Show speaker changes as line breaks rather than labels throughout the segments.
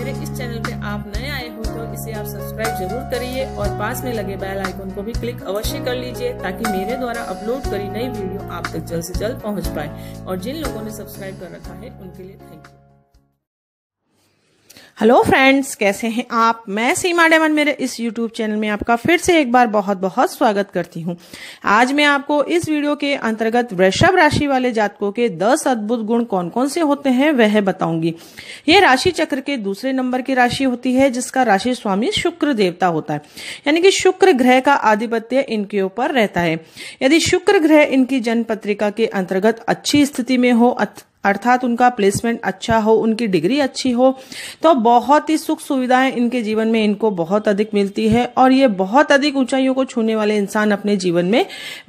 मेरे इस चैनल पे आप नए आए हो तो इसे आप सब्सक्राइब जरूर करिए और पास में लगे बेल आइकन को भी क्लिक अवश्य कर लीजिए ताकि मेरे द्वारा अपलोड करी नई वीडियो आप तक जल्द से जल्द पहुंच पाए और जिन लोगों ने सब्सक्राइब कर रखा है उनके लिए थैंक यू हेलो फ्रेंड्स कैसे हैं आप मैं सीमा डेमन मेरे इस यूट्यूब चैनल में आपका फिर से एक बार बहुत बहुत स्वागत करती हूं आज मैं आपको इस वीडियो के अंतर्गत वृषभ राशि वाले जातकों के 10 अद्भुत गुण कौन कौन से होते हैं वह बताऊंगी ये राशि चक्र के दूसरे नंबर की राशि होती है जिसका राशि स्वामी शुक्र देवता होता है यानी कि शुक्र ग्रह का आधिपत्य इनके ऊपर रहता है यदि शुक्र ग्रह इनकी जन्म पत्रिका के अंतर्गत अच्छी स्थिति में हो अर्थात उनका प्लेसमेंट अच्छा हो उनकी डिग्री अच्छी हो तो बहुत ही सुख सुविधाएं इनके जीवन में इनको बहुत अधिक मिलती है और ये बहुत अधिक ऊंचाइयों को छूने वाले इंसान अपने जीवन में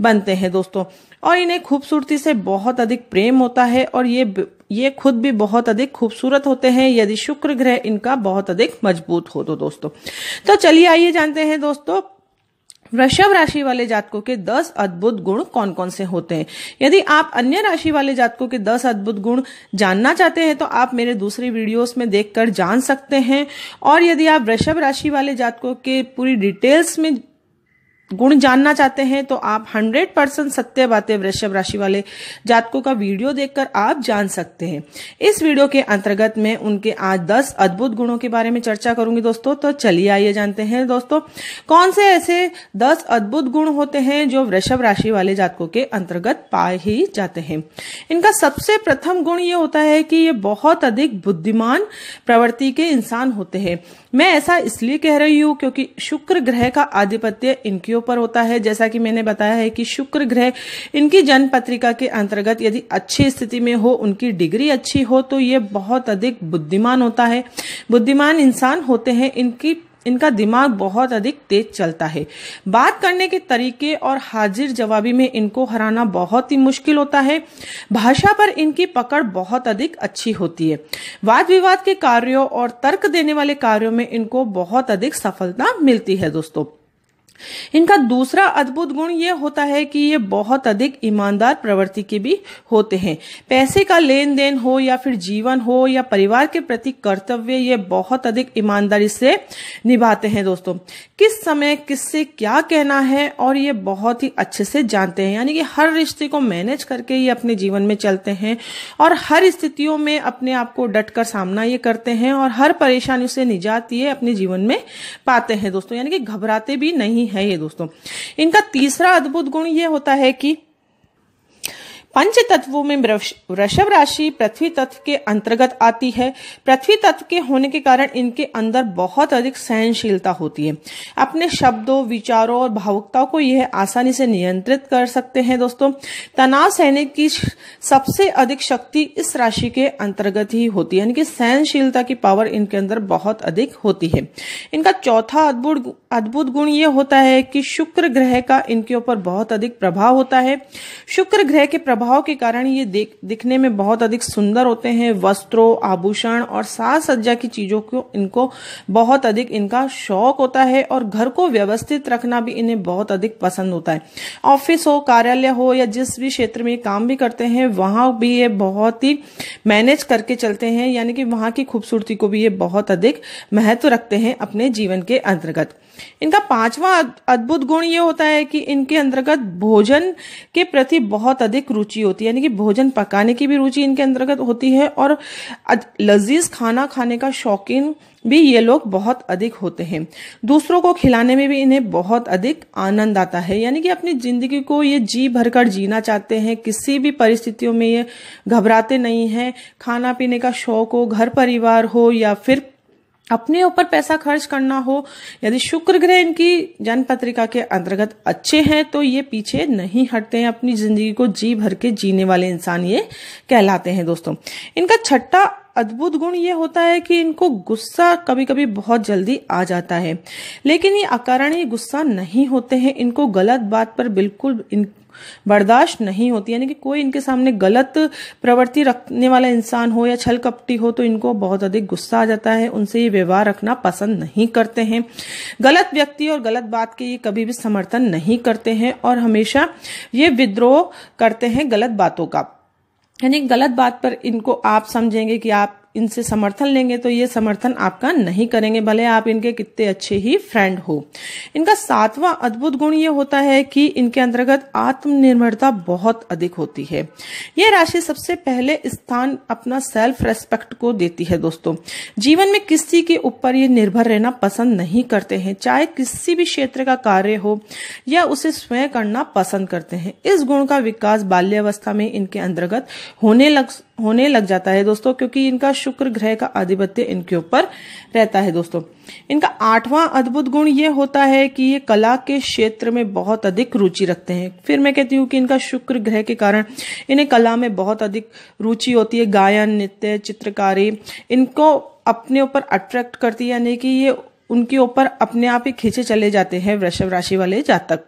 बनते हैं दोस्तों और इन्हें खूबसूरती से बहुत अधिक प्रेम होता है और ये ये खुद भी बहुत अधिक खूबसूरत होते हैं यदि शुक्र ग्रह इनका बहुत अधिक मजबूत हो तो दोस्तों तो चलिए आइए जानते हैं दोस्तों वृषभ राशि वाले जातकों के दस अद्भुत गुण कौन कौन से होते हैं यदि आप अन्य राशि वाले जातकों के दस अद्भुत गुण जानना चाहते हैं तो आप मेरे दूसरे वीडियोस में देखकर जान सकते हैं और यदि आप वृषभ राशि वाले जातकों के पूरी डिटेल्स में गुण जानना चाहते हैं तो आप 100 परसेंट सत्य बातें वृषभ राशि वाले जातकों का वीडियो देखकर आप जान सकते हैं इस वीडियो के अंतर्गत मैं उनके आज 10 अद्भुत गुणों के बारे में चर्चा करूंगी दोस्तों तो चलिए आइए जानते हैं दोस्तों कौन से ऐसे 10 अद्भुत गुण होते हैं जो वृषभ राशि वाले जातकों के अंतर्गत पाए ही जाते हैं इनका सबसे प्रथम गुण ये होता है कि ये बहुत अधिक बुद्धिमान प्रवृत्ति के इंसान होते हैं मैं ऐसा इसलिए कह रही हूँ क्योंकि शुक्र ग्रह का आधिपत्य इनकी पर होता है जैसा कि मैंने बताया है कि शुक्र ग्रह इनकी जन्म पत्रिका के अंतर्गत यदि अच्छी स्थिति में हो उनकी डिग्री अच्छी हो तो ये बहुत अधिक बुद्धिमान होता है बुद्धिमान इंसान होते हैं इनकी इनका दिमाग बहुत अधिक तेज चलता है बात करने के तरीके और हाजिर जवाबी में इनको हराना बहुत ही मुश्किल होता है भाषा पर इनकी पकड़ बहुत अधिक अच्छी होती है वाद विवाद के कार्यों और तर्क देने वाले कार्यों में इनको बहुत अधिक सफलता मिलती है दोस्तों इनका दूसरा अद्भुत गुण ये होता है कि ये बहुत अधिक ईमानदार प्रवृत्ति के भी होते हैं पैसे का लेन देन हो या फिर जीवन हो या परिवार के प्रति कर्तव्य ये बहुत अधिक ईमानदारी से निभाते हैं दोस्तों किस समय किससे क्या कहना है और ये बहुत ही अच्छे से जानते हैं यानी कि हर रिश्ते को मैनेज करके ये अपने जीवन में चलते हैं और हर स्थितियों में अपने आप को डट कर सामना ये करते हैं और हर परेशानी से निजात ये अपने जीवन में पाते हैं दोस्तों यानी कि घबराते भी नहीं है ये दोस्तों इनका तीसरा अद्भुत गुण ये होता है कि पंच तत्वों में वृषभ राशि पृथ्वी तत्व के अंतर्गत आती है पृथ्वी तत्व के होने के कारण इनके अंदर बहुत अधिक सहनशीलता होती है अपने शब्दों विचारों और भावुकताओं को यह आसानी से नियंत्रित कर सकते हैं दोस्तों तनाव सहने की सबसे अधिक शक्ति इस राशि के अंतर्गत ही होती है यानी कि सहनशीलता की पावर इनके अंदर बहुत अधिक होती है इनका चौथा अद्भुत अद्भुत गुण ये होता है कि शुक्र ग्रह का इनके ऊपर बहुत अधिक प्रभाव होता है शुक्र ग्रह के प्रभाव प्रभाव के कारण ये देख दिखने में बहुत अधिक सुंदर होते हैं वस्त्रों आभूषण और साज सज्जा की चीजों को इनको बहुत अधिक इनका शौक होता है और घर को व्यवस्थित रखना भी इन्हें बहुत अधिक पसंद होता है ऑफिस हो कार्यालय हो या जिस भी क्षेत्र में काम भी करते हैं वहां भी ये बहुत ही मैनेज करके चलते हैं यानी कि वहां की खूबसूरती को भी ये बहुत अधिक महत्व रखते हैं अपने जीवन के अंतर्गत इनका पांचवा अद्भुत गुण ये होता है कि इनके अंतर्गत भोजन के प्रति बहुत अधिक रुचि रुचि होती है यानी कि भोजन पकाने की भी रुचि इनके अंतर्गत होती है और लजीज खाना खाने का शौकीन भी ये लोग बहुत अधिक होते हैं दूसरों को खिलाने में भी इन्हें बहुत अधिक आनंद आता है यानी कि अपनी जिंदगी को ये जी भरकर जीना चाहते हैं किसी भी परिस्थितियों में ये घबराते नहीं हैं खाना पीने का शौक हो घर परिवार हो या फिर अपने ऊपर पैसा खर्च करना हो यदि शुक्र ग्रह इनकी जन्म पत्रिका के अंतर्गत अच्छे हैं तो ये पीछे नहीं हटते हैं अपनी जिंदगी को जी भर के जीने वाले इंसान ये कहलाते हैं दोस्तों इनका छठा अद्भुत गुण ये होता है कि इनको गुस्सा कभी कभी बहुत जल्दी आ जाता है लेकिन ये अकारणीय गुस्सा नहीं होते हैं इनको गलत बात पर बिल्कुल इन बर्दाश्त नहीं होती यानी कि कोई इनके सामने गलत प्रवृत्ति रखने वाला इंसान हो या छल कपटी हो तो इनको बहुत अधिक गुस्सा आ जाता है उनसे ये व्यवहार रखना पसंद नहीं करते हैं गलत व्यक्ति और गलत बात के ये कभी भी समर्थन नहीं करते हैं और हमेशा ये विद्रोह करते हैं गलत बातों का यानी गलत बात पर इनको आप समझेंगे कि आप इनसे समर्थन लेंगे तो ये समर्थन आपका नहीं करेंगे भले आप इनके कितने अच्छे ही फ्रेंड हो इनका सातवां अद्भुत गुण ये होता है कि इनके अंतर्गत आत्मनिर्भरता बहुत अधिक होती है ये राशि सबसे पहले स्थान अपना सेल्फ रेस्पेक्ट को देती है दोस्तों जीवन में किसी के ऊपर ये निर्भर रहना पसंद नहीं करते हैं चाहे किसी भी क्षेत्र का कार्य हो या उसे स्वयं करना पसंद करते हैं इस गुण का विकास बाल्यावस्था में इनके अंतर्गत होने लग होने लग जाता है दोस्तों क्योंकि इनका शुक्र ग्रह का आधिपत्य इनके ऊपर रहता है दोस्तों इनका आठवां अद्भुत गुण ये होता है कि ये कला के क्षेत्र में बहुत अधिक रुचि रखते हैं फिर मैं कहती हूँ कि इनका शुक्र ग्रह के कारण इन्हें कला में बहुत अधिक रुचि होती है गायन नृत्य चित्रकारी इनको अपने ऊपर अट्रैक्ट करती है यानी कि ये उनके ऊपर अपने आप ही खींचे चले जाते हैं वृषभ राशि वाले जातक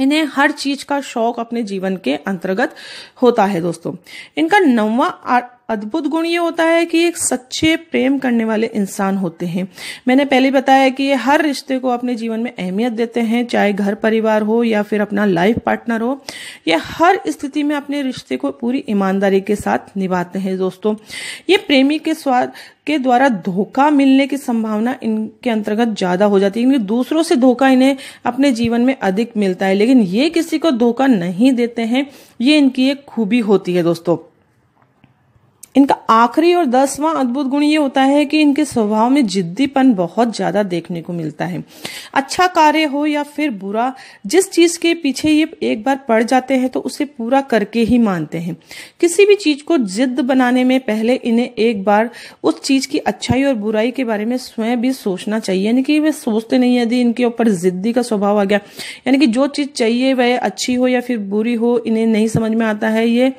इन्हें हर चीज का शौक अपने जीवन के अंतर्गत होता है दोस्तों इनका नवा अद्भुत गुण ये होता है कि एक सच्चे प्रेम करने वाले इंसान होते हैं मैंने पहले बताया कि ये हर रिश्ते को अपने जीवन में अहमियत देते हैं चाहे घर परिवार हो या फिर अपना लाइफ पार्टनर हो ये हर स्थिति में अपने रिश्ते को पूरी ईमानदारी के साथ निभाते हैं दोस्तों ये प्रेमी के स्वाद के द्वारा धोखा मिलने की संभावना इनके अंतर्गत ज्यादा हो जाती है क्योंकि दूसरों से धोखा इन्हें अपने जीवन में अधिक मिलता है लेकिन ये किसी को धोखा नहीं देते हैं ये इनकी एक खूबी होती है दोस्तों इनका आखिरी और दसवां अद्भुत गुण ये होता है कि इनके स्वभाव में जिद्दीपन बहुत ज्यादा देखने को मिलता है अच्छा कार्य हो या फिर बुरा जिस चीज के पीछे ये एक बार पड़ जाते हैं तो उसे पूरा करके ही मानते हैं किसी भी चीज को जिद्द बनाने में पहले इन्हें एक बार उस चीज की अच्छाई और बुराई के बारे में स्वयं भी सोचना चाहिए यानी कि वे सोचते नहीं यदि इनके ऊपर जिद्दी का स्वभाव आ गया यानी कि जो चीज चाहिए वह अच्छी हो या फिर बुरी हो इन्हें नहीं समझ में आता है ये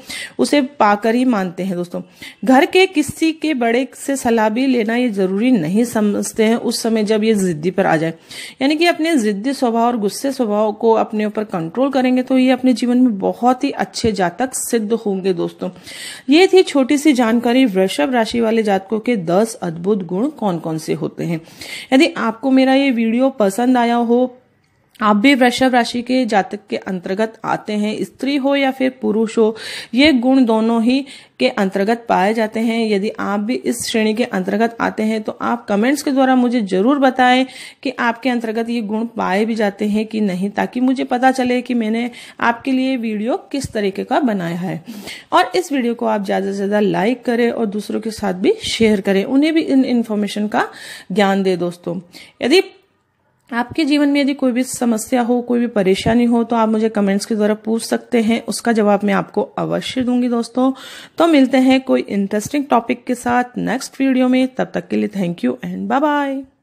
उसे पाकर ही मानते हैं दोस्तों घर के किसी के बड़े से सलाह भी लेना ये जरूरी नहीं समझते हैं उस समय जब ये जिद्दी पर आ जाए यानी कि अपने जिद्दी स्वभाव और गुस्से स्वभाव को अपने ऊपर कंट्रोल करेंगे तो ये अपने जीवन में बहुत ही अच्छे जातक सिद्ध होंगे दोस्तों ये थी छोटी सी जानकारी वृषभ राशि वाले जातकों के दस अद्भुत गुण कौन कौन से होते हैं यदि आपको मेरा ये वीडियो पसंद आया हो आप भी वृषभ राशि के जातक के अंतर्गत आते हैं स्त्री हो या फिर पुरुष हो ये गुण दोनों ही के अंतर्गत पाए जाते हैं यदि आप भी इस श्रेणी के अंतर्गत आते हैं तो आप कमेंट्स के द्वारा मुझे जरूर बताएं कि आपके अंतर्गत ये गुण पाए भी जाते हैं कि नहीं ताकि मुझे पता चले कि मैंने आपके लिए वीडियो किस तरीके का बनाया है और इस वीडियो को आप ज़्यादा से ज़्यादा लाइक करें और दूसरों के साथ भी शेयर करें उन्हें भी इन इन्फॉर्मेशन का ज्ञान दे दोस्तों यदि आपके जीवन में यदि कोई भी समस्या हो कोई भी परेशानी हो तो आप मुझे कमेंट्स के द्वारा पूछ सकते हैं उसका जवाब मैं आपको अवश्य दूंगी दोस्तों तो मिलते हैं कोई इंटरेस्टिंग टॉपिक के साथ नेक्स्ट वीडियो में तब तक के लिए thank you and bye bye